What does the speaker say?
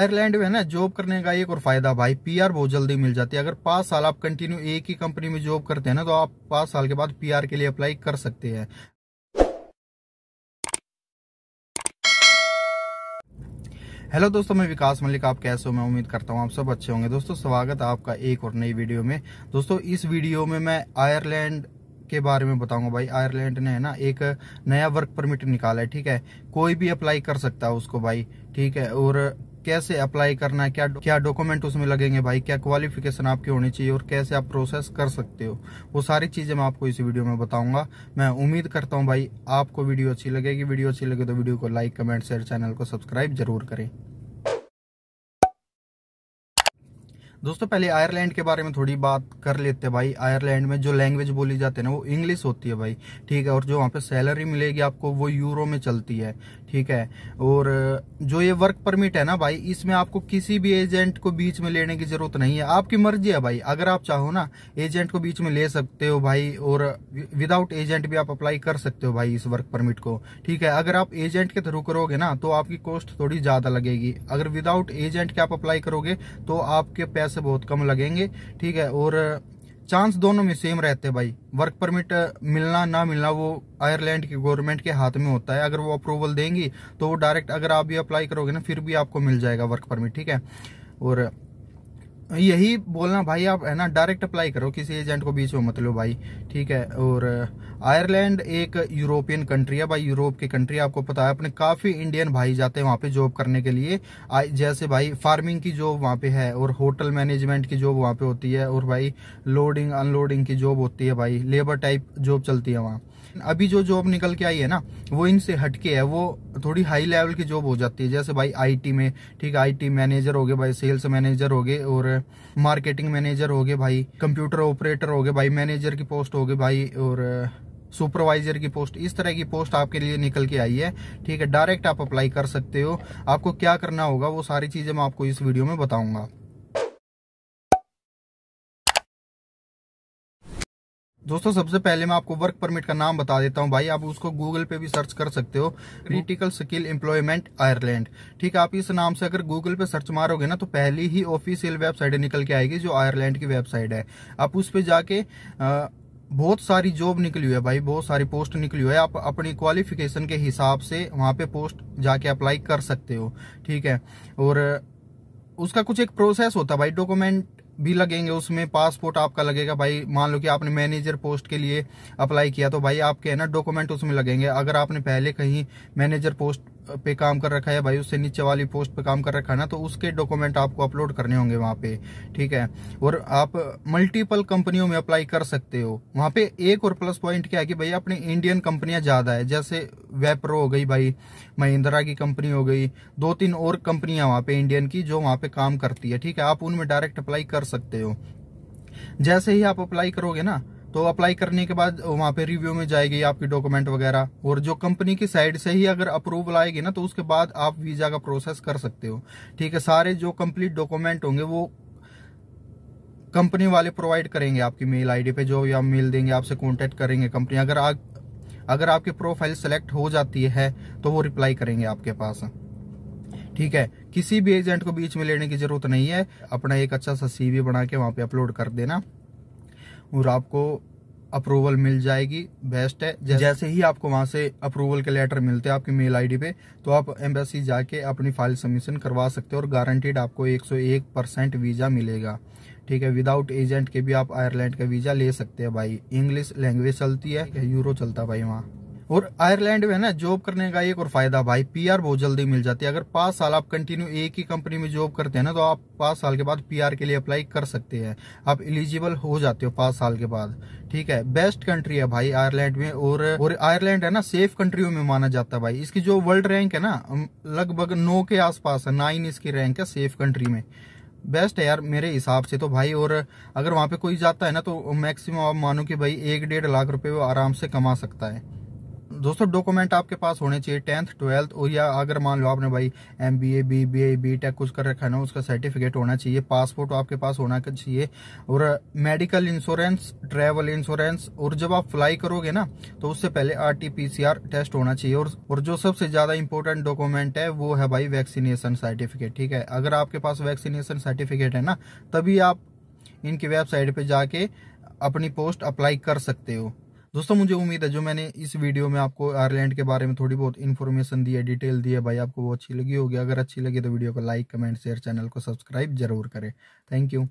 Ireland में है ना जॉब करने का एक और फायदा भाई पीआर बहुत जल्दी मिल जाती है अगर पांच साल आप कंटिन्यू एक ही कंपनी में जॉब करते हैं ना तो आप पांच साल के बाद पीआर के लिए अप्लाई कर सकते हैं हेलो दोस्तों मैं विकास मलिक आप कैसे हो मैं उम्मीद करता हूँ आप सब अच्छे होंगे दोस्तों स्वागत है आपका एक और नई वीडियो में दोस्तों इस वीडियो में मैं आयरलैंड के बारे में बताऊंगा भाई आयरलैंड ने है ना एक नया वर्क परमिट निकाला है ठीक है कोई भी अप्लाई कर सकता है उसको भाई ठीक है और कैसे अप्लाई करना है क्या क्या डॉक्यूमेंट उसमें लगेंगे भाई क्या क्वालिफिकेशन आपकी होनी चाहिए और कैसे आप प्रोसेस कर सकते हो वो सारी चीज़ें मैं आपको इस वीडियो में बताऊंगा मैं उम्मीद करता हूँ भाई आपको वीडियो अच्छी लगेगी वीडियो अच्छी लगे तो वीडियो को लाइक कमेंट शेयर चैनल को सब्सक्राइब जरूर करें दोस्तों पहले आयरलैंड के बारे में थोड़ी बात कर लेते हैं भाई आयरलैंड में जो लैंग्वेज बोली जाती है ना वो इंग्लिश होती है भाई ठीक है और जो वहाँ पे सैलरी मिलेगी आपको वो यूरो में चलती है ठीक है और जो ये वर्क परमिट है ना भाई इसमें आपको किसी भी एजेंट को बीच में लेने की जरूरत नहीं है आपकी मर्जी है भाई अगर आप चाहो ना एजेंट को बीच में ले सकते हो भाई और विदाउट एजेंट भी आप अप्लाई कर सकते हो भाई इस वर्क परमिट को ठीक है अगर आप एजेंट के थ्रू करोगे ना तो आपकी कॉस्ट थोड़ी ज्यादा लगेगी अगर विदाउट एजेंट के आप अप्लाई करोगे तो आपके पैसे पैसे बहुत कम लगेंगे ठीक है और चांस दोनों में सेम रहते हैं भाई वर्क परमिट मिलना ना मिलना वो आयरलैंड की गवर्नमेंट के हाथ में होता है अगर वो अप्रूवल देंगी तो वो डायरेक्ट अगर आप भी अप्लाई करोगे ना फिर भी आपको मिल जाएगा वर्क परमिट ठीक है और यही बोलना भाई आप है ना डायरेक्ट अप्लाई करो किसी एजेंट को बीच में मत लो भाई ठीक है और आयरलैंड एक यूरोपियन कंट्री है भाई यूरोप की कंट्री आपको पता है अपने काफ़ी इंडियन भाई जाते हैं वहाँ पे जॉब करने के लिए जैसे भाई फार्मिंग की जॉब वहां पे है और होटल मैनेजमेंट की जॉब वहां पे होती है और भाई लोडिंग अनलोडिंग की जॉब होती है भाई लेबर टाइप जॉब चलती है वहाँ अभी जो जॉब निकल के आई है ना वो इनसे हटके है वो थोड़ी हाई लेवल की जॉब हो जाती है जैसे भाई आईटी में ठीक है आई मैनेजर हो गए भाई सेल्स मैनेजर हो गए और मार्केटिंग मैनेजर हो गए भाई कंप्यूटर ऑपरेटर हो गए भाई मैनेजर की पोस्ट हो गए भाई और सुपरवाइजर की पोस्ट इस तरह की पोस्ट आपके लिए निकल के आई है ठीक है डायरेक्ट आप अप्लाई कर सकते हो आपको क्या करना होगा वो सारी चीजें मैं आपको इस वीडियो में बताऊंगा दोस्तों सबसे पहले मैं आपको वर्क परमिट का नाम बता देता हूं भाई आप उसको गूगल पे भी सर्च कर सकते हो क्रिटिकल स्किल एम्प्लॉयमेंट आयरलैंड ठीक है आप इस नाम से अगर गूगल पे सर्च मारोगे ना तो पहली ही ऑफिशियल वेबसाइट निकल के आएगी जो आयरलैंड की वेबसाइट है आप उस पर जाके आ, बहुत सारी जॉब निकली हुई है भाई बहुत सारी पोस्ट निकली हुई है आप अपनी क्वालिफिकेशन के हिसाब से वहां पे पोस्ट जाके अप्लाई कर सकते हो ठीक है और उसका कुछ एक प्रोसेस होता है भाई डॉक्यूमेंट भी लगेंगे उसमें पासपोर्ट आपका लगेगा भाई मान लो कि आपने मैनेजर पोस्ट के लिए अप्लाई किया तो भाई आपके है ना डॉक्यूमेंट उसमें लगेंगे अगर आपने पहले कहीं मैनेजर पोस्ट पे काम कर रखा है भाई उससे नीचे वाली पोस्ट पे काम कर रखा है ना तो उसके डॉक्यूमेंट आपको अपलोड करने होंगे वहां पे ठीक है और आप मल्टीपल कंपनियों में अप्लाई कर सकते हो वहाँ पे एक और प्लस पॉइंट क्या है कि भाई अपनी इंडियन कंपनियां ज्यादा है जैसे वेप्रो हो गई भाई महिंद्रा की कंपनी हो गई दो तीन और कंपनियां वहाँ पे इंडियन की जो वहां पे काम करती है ठीक है आप उनमें डायरेक्ट अप्लाई कर सकते हो जैसे ही आप अप्लाई करोगे ना तो अप्लाई करने के बाद वहाँ पे रिव्यू में जाएगी आपकी डॉक्यूमेंट वगैरह और जो कंपनी की साइड से ही अगर अप्रूवल आएगी ना तो उसके बाद आप वीजा का प्रोसेस कर सकते हो ठीक है सारे जो कंप्लीट डॉक्यूमेंट होंगे वो कंपनी वाले प्रोवाइड करेंगे आपकी मेल आईडी पे जो या मेल देंगे आपसे कॉन्टेक्ट करेंगे कंपनी अगर आप अगर आपकी प्रोफाइल सेलेक्ट हो जाती है तो वो रिप्लाई करेंगे आपके पास ठीक है किसी भी एजेंट को बीच में लेने की जरूरत नहीं है अपना एक अच्छा सा सीवी बना के वहां पे अपलोड कर देना और आपको अप्रूवल मिल जाएगी बेस्ट है जैसे ही आपको वहां से अप्रूवल के लेटर मिलते हैं आपकी मेल आईडी पे तो आप एम्बेसी जाके अपनी फाइल सबमिशन करवा सकते हो और गारंटीड आपको 101 परसेंट वीज़ा मिलेगा ठीक है विदाउट एजेंट के भी आप आयरलैंड का वीज़ा ले सकते हैं भाई इंग्लिश लैंग्वेज चलती है यूरो चलता भाई वहाँ और आयरलैंड में है ना जॉब करने का एक और फायदा भाई पीआर बहुत जल्दी मिल जाती है अगर पांच साल आप कंटिन्यू एक ही कंपनी में जॉब करते हैं ना तो आप पांच साल के बाद पीआर के लिए अप्लाई कर सकते हैं आप एलिजिबल हो जाते हो पांच साल के बाद ठीक है बेस्ट कंट्री है भाई आयरलैंड में और और आयरलैंड है ना सेफ कंट्रियों में माना जाता है भाई इसकी जो वर्ल्ड रैंक है ना लगभग नौ के आसपास है नाइन इसकी रैंक है सेफ कंट्री में बेस्ट है यार मेरे हिसाब से तो भाई और अगर वहां पे कोई जाता है ना तो मैक्सिमम आप मानो कि भाई एक डेढ़ लाख रुपए वो आराम से कमा सकता है दोस्तों डॉक्यूमेंट आपके पास होने चाहिए टेंथ ट्वेल्थ और या अगर मान लो आपने भाई M B A B B A B tech कुछ कर रखा है ना उसका सर्टिफिकेट होना चाहिए पासपोर्ट आपके पास होना चाहिए और मेडिकल इंश्योरेंस ट्रैवल इंश्योरेंस और जब आप फ्लाई करोगे ना तो उससे पहले R T P C R test होना चाहिए और, और जो सबसे ज्यादा इंपॉर्टेंट डॉक्यूमेंट है वो है भाई वैक्सीनेशन सर्टिफिकेट ठीक है अगर आपके पास वैक्सीनेशन सर्टिफिकेट है ना तभी आप इनकी वेबसाइट पर जाके अपनी पोस्ट अप्लाई कर सकते हो दोस्तों मुझे उम्मीद है जो मैंने इस वीडियो में आपको आयरलैंड के बारे में थोड़ी बहुत इन्फॉर्मेशन दी है डिटेल दी है भाई आपको वो अच्छी लगी होगी अगर अच्छी लगी तो वीडियो को लाइक कमेंट शेयर चैनल को सब्सक्राइब जरूर करें थैंक यू